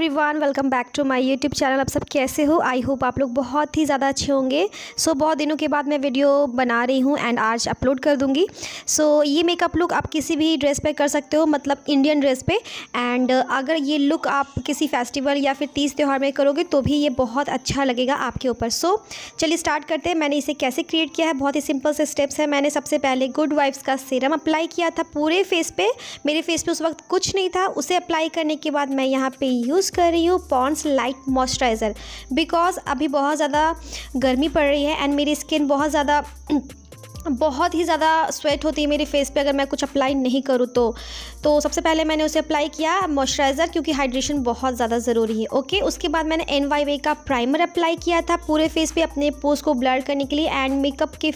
Everyone welcome back to my YouTube channel आप सब कैसे हो आई होप आप लोग बहुत ही ज़्यादा अच्छे होंगे सो so, बहुत दिनों के बाद मैं वीडियो बना रही हूँ एंड आज अपलोड कर दूँगी सो so, ये मेकअप लुक आप किसी भी ड्रेस पे कर सकते हो मतलब इंडियन ड्रेस पे एंड uh, अगर ये लुक आप किसी फेस्टिवल या फिर तीज त्यौहार में करोगे तो भी ये बहुत अच्छा लगेगा आपके ऊपर सो so, चलिए स्टार्ट करते हैं मैंने इसे कैसे क्रिएट किया है बहुत ही सिंपल से स्टेप्स है मैंने सबसे पहले गुड वाइफ्स का सीरम अप्लाई किया था पूरे फेस पर मेरे फेस पर उस वक्त कुछ नहीं था उसे अप्लाई करने के बाद मैं यहाँ पर यूज़ यूज़ कर रही हूँ पॉन्स लाइट मॉइस्चराइज़र बिकॉज़ अभी बहुत ज़्यादा गर्मी पड़ रही है एंड मेरी स्किन बहुत ज़्यादा बहुत ही ज़्यादा स्वेट होती है मेरे फेस पे अगर मैं कुछ अप्लाई नहीं करूँ तो तो सबसे पहले मैंने उसे अप्लाई किया मॉइस्चराइज़र क्योंकि हाइड्रेशन बहुत ज़्यादा ज़रूरी है ओके उसके बाद मैंने एन वाई वे का प्राइमर अप्लाई किया था पूरे फेस पे अपने पोज को ब्लर करने के लिए एंड मेकअप के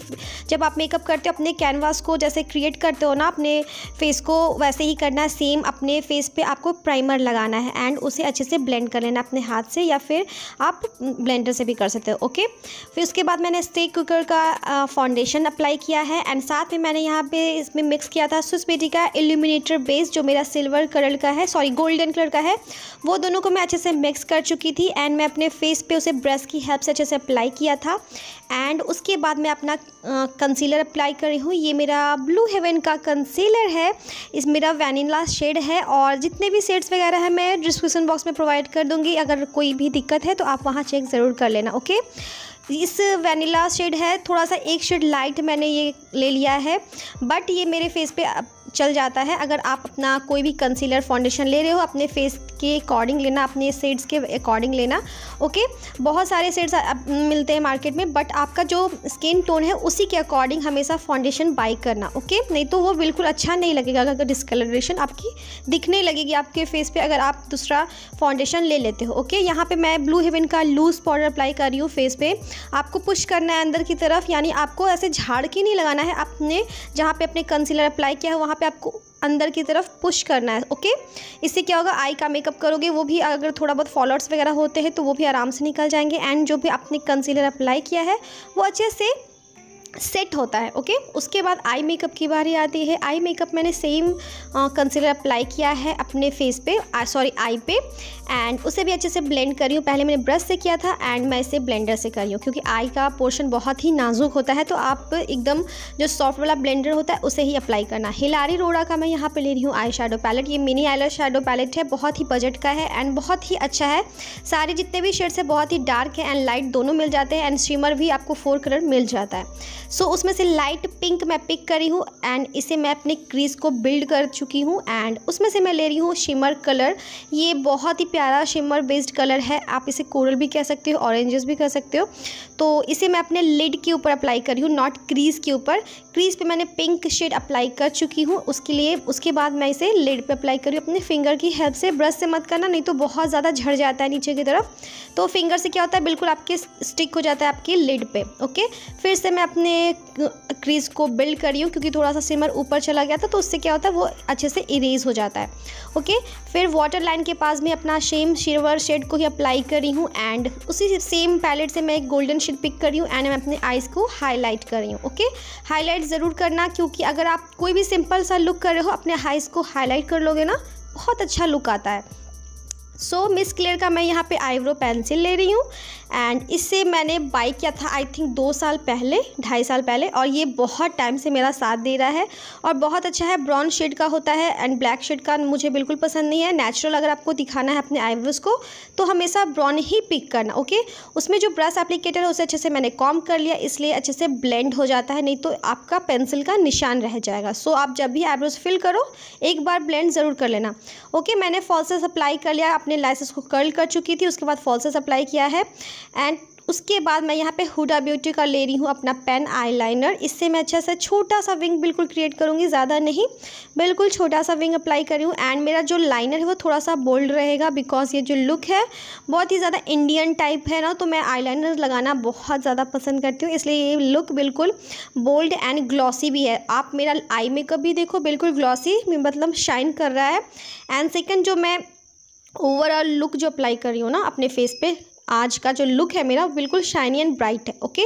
जब आप मेकअप करते हो अपने कैनवास को जैसे क्रिएट करते हो ना अपने फेस को वैसे ही करना है सेम अपने फेस पर आपको प्राइमर लगाना है एंड उसे अच्छे से ब्लेंड कर लेना अपने हाथ से या फिर आप ब्लेंडर से भी कर सकते हो ओके फिर उसके बाद मैंने स्टे कुकर का फाउंडेशन अप्लाई अप्लाई किया है एंड साथ में मैंने यहाँ पे इसमें मिक्स किया था सुस्बेटी का एल्यूमिनेटर बेस जो मेरा सिल्वर कलर का है सॉरी गोल्डन कलर का है वो दोनों को मैं अच्छे से मिक्स कर चुकी थी एंड मैं अपने फेस पे उसे ब्रश की हेल्प से अच्छे से अप्लाई किया था एंड उसके बाद मैं अपना कंसीलर अप्लाई कर रही हूँ ये मेरा ब्लू हेवन का कंसीलर है इस मेरा वैनिला शेड है और जितने भी शेड्स वगैरह हैं मैं डिस्क्रिप्सन बॉक्स में प्रोवाइड कर दूँगी अगर कोई भी दिक्कत है तो आप वहाँ चेक ज़रूर कर लेना ओके इस वेनिला शेड है थोड़ा सा एक शेड लाइट मैंने ये ले लिया है बट ये मेरे फेस पे चल जाता है अगर आप अपना कोई भी कंसीलर फाउंडेशन ले रहे हो अपने फेस के अकॉर्डिंग लेना अपने सेड्स के अकॉर्डिंग लेना ओके बहुत सारे सेड्स मिलते हैं मार्केट में बट आपका जो स्किन टोन है उसी के अकॉर्डिंग हमेशा फाउंडेशन बाई करना ओके नहीं तो वो बिल्कुल अच्छा नहीं लगेगा अगर डिस्कलरेशन आपकी दिखने लगेगी आपके फेस पर अगर आप दूसरा फाउंडेशन ले लेते हो ओके यहाँ पर मैं ब्लू हेवन का लूज़ पाउडर अप्लाई कर रही हूँ फेस पर आपको पुश करना है अंदर की तरफ यानी आपको ऐसे झाड़ के नहीं लगाना है आपने जहाँ पर अपने कंसीलर अप्लाई किया है वहाँ पर पे आपको अंदर की तरफ पुश करना है ओके इससे क्या होगा आई का मेकअप करोगे वो भी अगर थोड़ा बहुत फॉलोअर्स वगैरह होते हैं तो वो भी आराम से निकल जाएंगे एंड जो भी आपने कंसीलर अप्लाई किया है वो अच्छे से सेट होता है ओके उसके बाद आई मेकअप की बारी आती है आई मेकअप मैंने सेम कंसीलर अप्लाई किया है अपने फेस पे सॉरी आई पे एंड उसे भी अच्छे से ब्लेंड करी हूँ पहले मैंने ब्रश से किया था एंड मैं इसे ब्लेंडर से करी हूँ क्योंकि आई का पोर्शन बहुत ही नाजुक होता है तो आप एकदम जो सॉफ्ट वाला ब्लेंडर होता है उसे ही अप्लाई करना हिलारी रोड़ा का मैं यहाँ पर ले रही हूँ आई शेडो पैलेट ये मिनी आई शेडो पैलेट है बहुत ही बजट का है एंड बहुत ही अच्छा है सारे जितने भी शेड्स है बहुत ही डार्क है एंड लाइट दोनों मिल जाते हैं एंड स्ट्रीमर भी आपको फोर कलर मिल जाता है सो so, उसमें से लाइट पिंक मैं पिक करी हूँ एंड इसे मैं अपने क्रीज को बिल्ड कर चुकी हूँ एंड उसमें से मैं ले रही हूँ शिमर कलर ये बहुत ही प्यारा शिमर बेस्ड कलर है आप इसे कोरल भी कह सकते हो ऑरेंजेस भी कह सकते हो तो इसे मैं अपने लिड के ऊपर अप्लाई कर रही हूँ नॉट क्रीज़ के ऊपर क्रीज़ पर मैंने पिंक शेड अप्लाई कर चुकी हूँ उसके लिए उसके बाद मैं इसे लिड पर अप्लाई कर रही हूँ अपने फिंगर की हेल्प से ब्रश से मत करना नहीं तो बहुत ज़्यादा झड़ जाता है नीचे की तरफ तो फिंगर से क्या होता है बिल्कुल आपके स्टिक हो जाता है आपके लिड पे ओके फिर से मैं अपने क्रीज़ को बिल्ड कर रही हूँ क्योंकि थोड़ा सा सिमर ऊपर चला गया था तो उससे क्या होता है वो अच्छे से इरेज हो जाता है ओके फिर वाटर लाइन के पास में अपना सेम शिवर शेड को ही अप्लाई करी हूँ एंड उसी सेम पैलेट से मैं एक गोल्डन शेड पिक करी हूँ एंड मैं अपने आइज़ को हाईलाइट कर रही हूँ ओके हाईलाइट ज़रूर करना क्योंकि अगर आप कोई भी सिंपल सा लुक कर रहे हो अपने आइज़ को हाईलाइट कर लोगे ना बहुत अच्छा लुक आता है सो मिस क्लियर का मैं यहाँ पे आईब्रो पेंसिल ले रही हूँ एंड इससे मैंने बाई किया था आई थिंक दो साल पहले ढाई साल पहले और ये बहुत टाइम से मेरा साथ दे रहा है और बहुत अच्छा है ब्राउन शेड का होता है एंड ब्लैक शेड का मुझे बिल्कुल पसंद नहीं है नेचुरल अगर आपको दिखाना है अपने आईब्रोज़ को तो हमेशा ब्राउन ही पिक करना ओके उसमें जो ब्रश एप्लीकेटर है उसे अच्छे से मैंने कॉम कर लिया इसलिए अच्छे से ब्लेंड हो जाता है नहीं तो आपका पेंसिल का निशान रह जाएगा सो आप जब भी आईब्रोज़ फिल करो एक बार ब्लेंड ज़रूर कर लेना ओके मैंने फॉल्स अप्लाई कर लिया अपने लाइसेंस को कर्ल कर चुकी थी उसके बाद फॉल्सेस अप्लाई किया है एंड उसके बाद मैं यहाँ पे हुडा ब्यूटी का ले रही हूँ अपना पेन आईलाइनर इससे मैं अच्छा सा छोटा सा विंग बिल्कुल क्रिएट करूँगी ज़्यादा नहीं बिल्कुल छोटा सा विंग अप्लाई करी हूँ एंड मेरा जो लाइनर है वो थोड़ा सा बोल्ड रहेगा बिकॉज ये जो लुक है बहुत ही ज़्यादा इंडियन टाइप है ना तो मैं आई लगाना बहुत ज़्यादा पसंद करती हूँ इसलिए ये लुक बिल्कुल बोल्ड एंड ग्लॉसी भी है आप मेरा आई मेकअप भी देखो बिल्कुल ग्लॉसी मतलब शाइन कर रहा है एंड सेकेंड जो मैं ओवरऑल लुक जो अप्लाई कर रही हो ना अपने फेस पे आज का जो लुक है मेरा बिल्कुल शाइनी एंड ब्राइट है ओके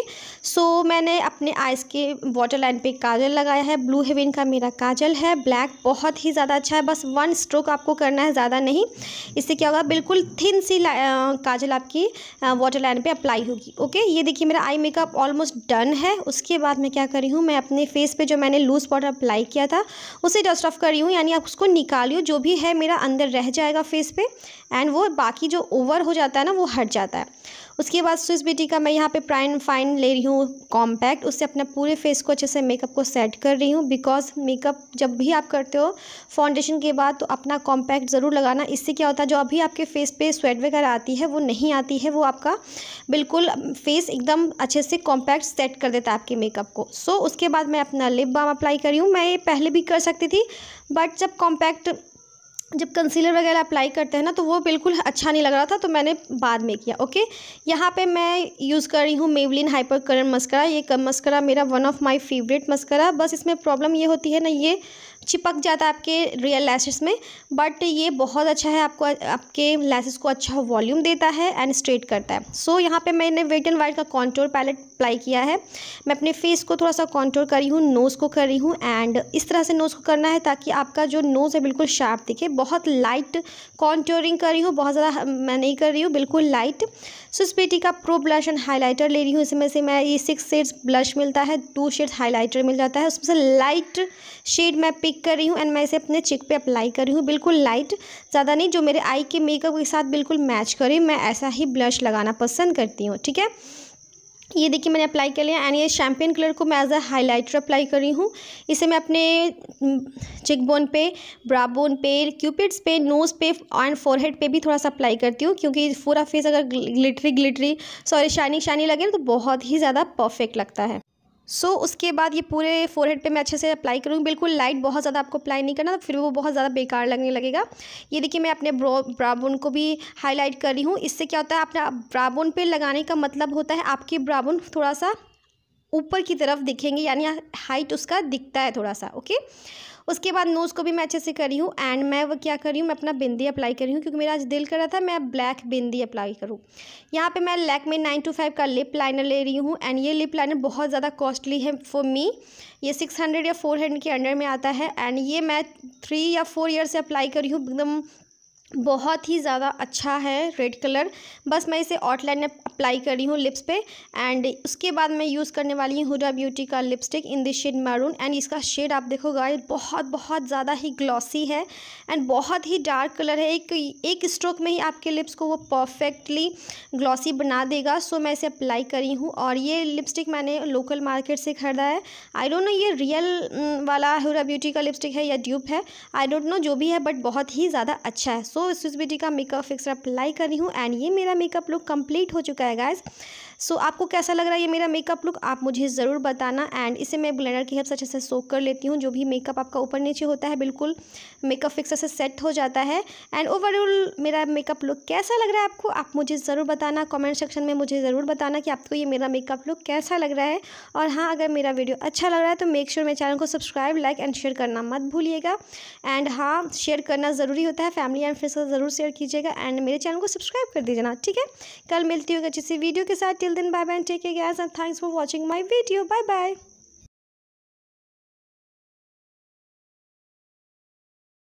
सो so, मैंने अपने आइस के वाटर लाइन पर काजल लगाया है ब्लू हेवन का मेरा काजल है ब्लैक बहुत ही ज़्यादा अच्छा है बस वन स्ट्रोक आपको करना है ज़्यादा नहीं इससे क्या होगा बिल्कुल थिन सी काजल आपकी वाटर लाइन पर अप्लाई होगी ओके ये देखिए मेरा आई मेकअप ऑलमोस्ट डन है उसके बाद मैं क्या करी हूँ मैं अपने फेस पर जो मैंने लूज़ पाउडर अप्लाई किया था उसे डस्ट ऑफ करी हूँ यानी आप उसको निकालियो जो भी है मेरा अंदर रह जाएगा फेस पर एंड वो बाकी जो ओवर हो जाता है ना वो हट जाता है जाता है उसके बाद स्विस बीटी का मैं यहाँ पे प्राइम फाइन ले रही हूँ कॉम्पैक्ट उससे अपने पूरे फेस को अच्छे से मेकअप को सेट कर रही हूँ बिकॉज मेकअप जब भी आप करते हो फाउंडेशन के बाद तो अपना कॉम्पैक्ट ज़रूर लगाना इससे क्या होता है जो अभी आपके फेस पे स्वेट वगैरह आती है वो नहीं आती है वो आपका बिल्कुल फेस एकदम अच्छे से कॉम्पैक्ट सेट कर देता है आपके मेकअप को सो so, उसके बाद मैं अपना लिप बाम अप्लाई करी हूँ मैं ये पहले भी कर सकती थी बट जब कॉम्पैक्ट जब कंसीलर वगैरह अप्लाई करते हैं ना तो वो बिल्कुल अच्छा नहीं लग रहा था तो मैंने बाद में किया ओके यहाँ पे मैं यूज़ कर रही हूँ मेवलिन हाइपर कलर मस्करा ये मस्करा मेरा one of my favourite mascara बस इसमें प्रॉब्लम ये होती है ना ये चिपक जाता है आपके रियल लैसेस में बट ये बहुत अच्छा है आपको आपके लैसेस को अच्छा वॉल्यूम देता है एंड स्ट्रेट करता है सो so, यहाँ पे मैंने वेट एंड वाइट का कॉन्टोर पैलेट अप्लाई किया है मैं अपने फेस को थोड़ा सा कॉन्टोर रही हूँ नोज़ को कर रही हूँ एंड इस तरह से नोज़ को करना है ताकि आपका जो नोज़ है बिल्कुल शार्प दिखे बहुत लाइट कॉन्टोरिंग रही हूँ बहुत ज़्यादा मैं नहीं कर रही हूँ बिल्कुल लाइट सो इस का प्रो ब्लश एंड हाईलाइटर ले रही हूँ इसमें से मैं ये सिक्स शेड्स ब्लश मिलता है टू शेड्स हाईलाइटर मिल जाता है उसमें से लाइट शेड मैं पिक कर रही हूँ एंड मैं इसे अपने चिक पे अप्लाई कर रही हूँ बिल्कुल लाइट ज़्यादा नहीं जो मेरे आई के मेकअप के साथ बिल्कुल मैच करे मैं ऐसा ही ब्लश लगाना पसंद करती हूँ ठीक है ये देखिए मैंने अप्लाई कर लिया एंड ये शैम्पेन कलर को मैं एज अ हाईलाइटर अप्लाई कर रही हूँ इसे मैं अपने चिक बोन पे ब्रा बोन पे क्यूपिड्स पे नोज़ पे एंड फोरहेड पे भी थोड़ा सा अप्लाई करती हूँ क्योंकि पूरा फेस अगर glittery glittery sorry shining shining लगे तो बहुत ही ज़्यादा परफेक्ट लगता है सो so, उसके बाद ये पूरे फोरहेड पे मैं अच्छे से अप्लाई करूँगी बिल्कुल लाइट बहुत ज़्यादा आपको अप्लाई नहीं करना तो फिर वो बहुत ज़्यादा बेकार लगने लगेगा ये देखिए मैं अपने ब्रो ब्राबोन को भी हाईलाइट कर रही हूँ इससे क्या होता है अपना ब्राबोन पे लगाने का मतलब होता है आपकी ब्राबोन थोड़ा सा ऊपर की तरफ दिखेंगे यानी हाइट उसका दिखता है थोड़ा सा ओके उसके बाद नोज़ को भी मैं अच्छे से करी हूँ एंड मैं वो क्या करी हूँ मैं अपना बिंदी अप्लाई करी हूँ क्योंकि मेरा आज दिल कर रहा था मैं ब्लैक बिंदी अप्लाई करूँ यहाँ पर मैं लैक में नाइन टू फाइव का लिप लाइनर ले रही हूँ एंड ये लिप लाइनर बहुत ज़्यादा कॉस्टली है फॉर मी ये सिक्स हंड्रेड या फोर हंड्रेड के अंडर में आता है एंड ये मैं थ्री या फोर ईयर से अप्लाई करी हूँ एकदम बहुत ही ज़्यादा अच्छा है रेड कलर बस मैं इसे आउटलाइन में अप्लाई कर रही हूँ लिप्स पे एंड उसके बाद मैं यूज़ करने वाली हूँ हुडा ब्यूटी का lipstick in this shade maroon and इसका शेड आप देखो गाइस बहुत बहुत ज़्यादा ही ग्लॉसी है एंड बहुत ही डार्क कलर है एक एक स्ट्रोक में ही आपके लिप्स को वो परफेक्टली ग्लॉसी बना देगा सो मैं इसे अप्लाई करी हूँ और ये लिपस्टिक मैंने लोकल मार्केट से ख़रीदा है आई डोंट नो ये रियल mm, वाला हुडा ब्यूटी का लिपस्टिक है या ड्यूप है आई डोंट नो जो भी है बट बहुत ही ज़्यादा अच्छा है सो सो so, बेटी का मेकअप फिक्सर अप्लाई कर रही हूँ एंड ये मेरा मेकअप लुक कंप्लीट हो चुका है गाइज सो so, आपको कैसा लग रहा है ये मेरा मेकअप लुक आप मुझे ज़रूर बताना एंड इसे मैं ब्लेंडर की हेल्प से अच्छे से सोक कर लेती हूँ जो भी मेकअप आपका ऊपर नीचे होता है बिल्कुल मेकअप फिक्सर से सेट हो जाता है एंड ओवरऑल मेरा मेकअप लुक कैसा लग रहा है आपको आप मुझे ज़रूर बताना कमेंट सेक्शन में मुझे ज़रूर बताना कि आपको ये मेरा मेकअप लुक कैसा लग रहा है और हाँ अगर मेरा वीडियो अच्छा लग रहा है तो मेक श्योर मेरे चैनल को सब्सक्राइब लाइक एंड शेयर करना मत भूलिएगा एंड हाँ शेयर करना ज़रूरी होता है फैमिली एंड फ्रेंड्स को ज़रूर शेयर कीजिएगा एंड मेरे चैनल को सब्सक्राइब कर दीजिएगा ठीक है कल मिलती होगी किसी वीडियो के साथ Till then, bye bye and take care guys and thanks for watching my video. Bye bye.